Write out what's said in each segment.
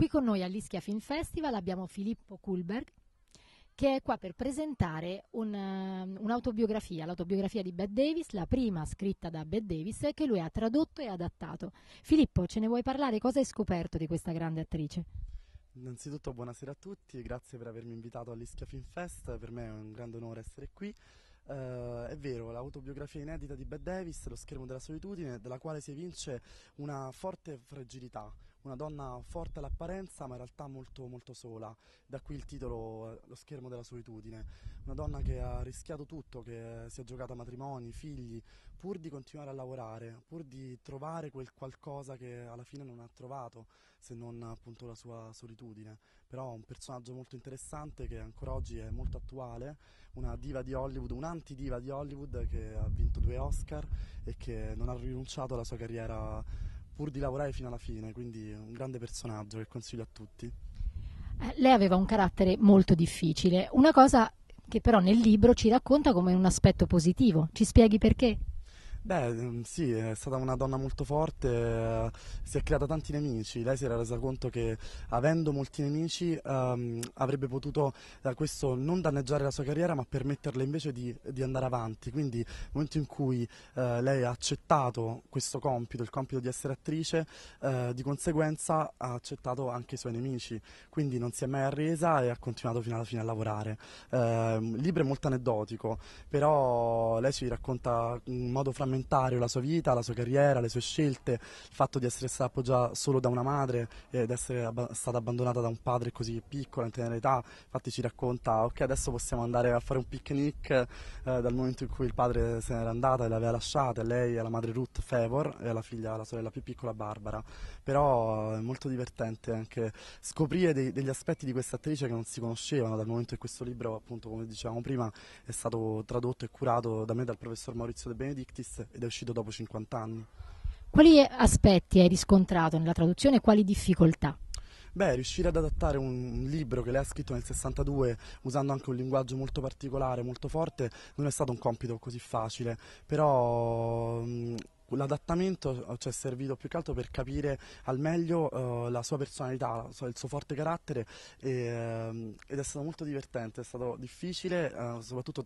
Qui con noi all'Ischia Film Festival abbiamo Filippo Kulberg che è qua per presentare un, uh, un'autobiografia, l'autobiografia di Bette Davis, la prima scritta da Bette Davis che lui ha tradotto e adattato. Filippo, ce ne vuoi parlare? Cosa hai scoperto di questa grande attrice? Innanzitutto buonasera a tutti grazie per avermi invitato all'Ischia Film Fest, per me è un grande onore essere qui. Uh, è vero, l'autobiografia inedita di Bette Davis, Lo schermo della solitudine, dalla quale si evince una forte fragilità, una donna forte all'apparenza ma in realtà molto, molto sola, da qui il titolo eh, Lo schermo della solitudine, una donna che ha rischiato tutto, che si è giocata matrimoni, figli, pur di continuare a lavorare, pur di trovare quel qualcosa che alla fine non ha trovato, se non appunto la sua solitudine, però un personaggio molto interessante che ancora oggi è molto attuale, una diva di Hollywood, un'antidiva di Hollywood che ha vinto due Oscar e che non ha rinunciato alla sua carriera pur di lavorare fino alla fine, quindi un grande personaggio che consiglio a tutti. Eh, lei aveva un carattere molto difficile, una cosa che però nel libro ci racconta come un aspetto positivo. Ci spieghi perché? Beh, mm, sì, è stata una donna molto forte, eh, si è creata tanti nemici, lei si era resa conto che avendo molti nemici ehm, avrebbe potuto da eh, questo non danneggiare la sua carriera ma permetterle invece di, di andare avanti, quindi nel momento in cui eh, lei ha accettato questo compito, il compito di essere attrice, eh, di conseguenza ha accettato anche i suoi nemici, quindi non si è mai arresa e ha continuato fino alla fine a lavorare. Ehm, il libro è molto aneddotico, però lei ci racconta in modo frammentario frammentario la sua vita, la sua carriera, le sue scelte, il fatto di essere stata appoggiata solo da una madre ed essere ab- stata abbandonata da un padre così piccolo, in tenera età, infatti ci racconta ok adesso possiamo andare a fare un picnic eh, dal momento in cui il padre se n'era andata e l'aveva lasciata, lei e la madre Ruth Favor e la figlia, la sorella più piccola Barbara, però è molto divertente anche scoprire dei, degli aspetti di questa attrice che non si conoscevano dal momento che questo libro appunto come dicevamo prima è stato tradotto e curato da me dal professor Maurizio De Benedictis interesse ed è uscito dopo 50 anni. Quali aspetti hai riscontrato nella traduzione e quali difficoltà? Beh, riuscire ad adattare un libro che lei ha scritto nel 62 usando anche un linguaggio molto particolare, molto forte, non è stato un compito così facile, però mm, l'adattamento eh, ci è servito più che altro per capire al meglio eh, la sua personalità, il suo forte carattere e, ehm, ed è stato molto divertente, è stato difficile eh, soprattutto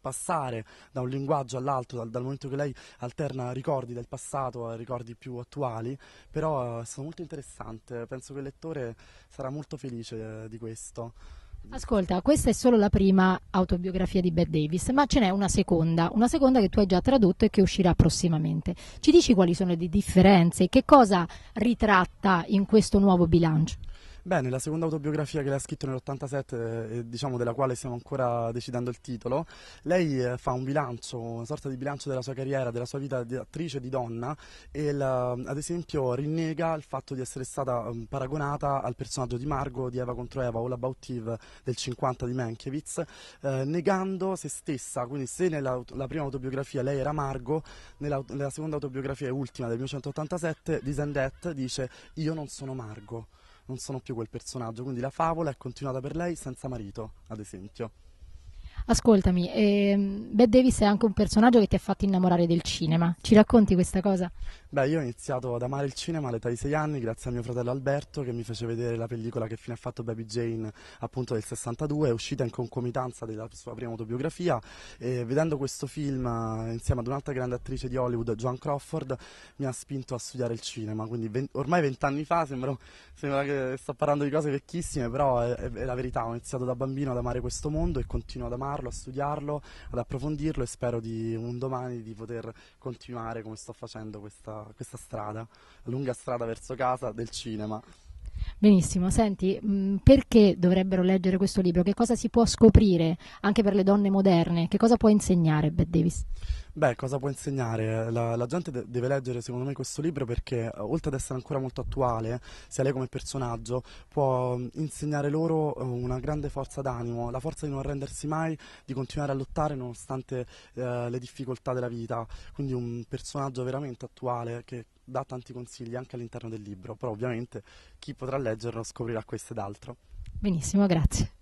passare da un linguaggio all'altro dal, dal, momento che lei alterna ricordi del passato a ricordi più attuali, però eh, è stato molto interessante, penso che il lettore sarà molto felice eh, di questo. Ascolta, questa è solo la prima autobiografia di Bette Davis, ma ce n'è una seconda, una seconda che tu hai già tradotto e che uscirà prossimamente. Ci dici quali sono le differenze e che cosa ritratta in questo nuovo bilancio? Beh, nella seconda autobiografia che lei ha scritto nell'87, eh, diciamo della quale stiamo ancora decidendo il titolo, lei eh, fa un bilancio, una sorta di bilancio della sua carriera, della sua vita di attrice, di donna, e la, ad esempio rinnega il fatto di essere stata mm, paragonata al personaggio di Margo di Eva contro Eva o la Bautive del 50 di Menkiewicz, eh, negando se stessa, quindi se nella prima autobiografia lei era Margo, nella, nella seconda autobiografia ultima del 1987, Lisandette dice io non sono Margo non sono più quel personaggio, quindi la favola è continuata per lei senza marito, ad esempio. Ascoltami, ehm, Bette Davis è anche un personaggio che ti ha fatto innamorare del cinema. Ci racconti questa cosa? Beh, io ho iniziato ad amare il cinema all'età di 6 anni grazie a mio fratello Alberto che mi fece vedere la pellicola che fine ha fatto Baby Jane appunto del 62, uscita in concomitanza della sua prima autobiografia e vedendo questo film eh, insieme ad un'altra grande attrice di Hollywood, Joan Crawford, mi ha spinto a studiare il cinema, quindi ven- ormai vent'anni fa sembro, sembra che sto parlando di cose vecchissime, però è, è la verità, ho iniziato da bambino ad amare questo mondo e continuo ad amarlo, a studiarlo, ad approfondirlo e spero di un domani di poter continuare come sto facendo questa questa, strada, la lunga strada verso casa del cinema. Benissimo, senti, mm, perché dovrebbero leggere questo libro? Che cosa si può scoprire anche per le donne moderne? Che cosa può insegnare Bette Davis? Beh, cosa può insegnare? La, la gente de- deve leggere secondo me questo libro perché eh, oltre ad essere ancora molto attuale, sia lei come personaggio, può mm, insegnare loro eh, una grande forza d'animo, la forza di non arrendersi mai, di continuare a lottare nonostante eh, le difficoltà della vita. Quindi un personaggio veramente attuale che dà tanti consigli anche all'interno del libro, però ovviamente chi potrà leggerlo scoprirà questo ed altro. Benissimo, grazie.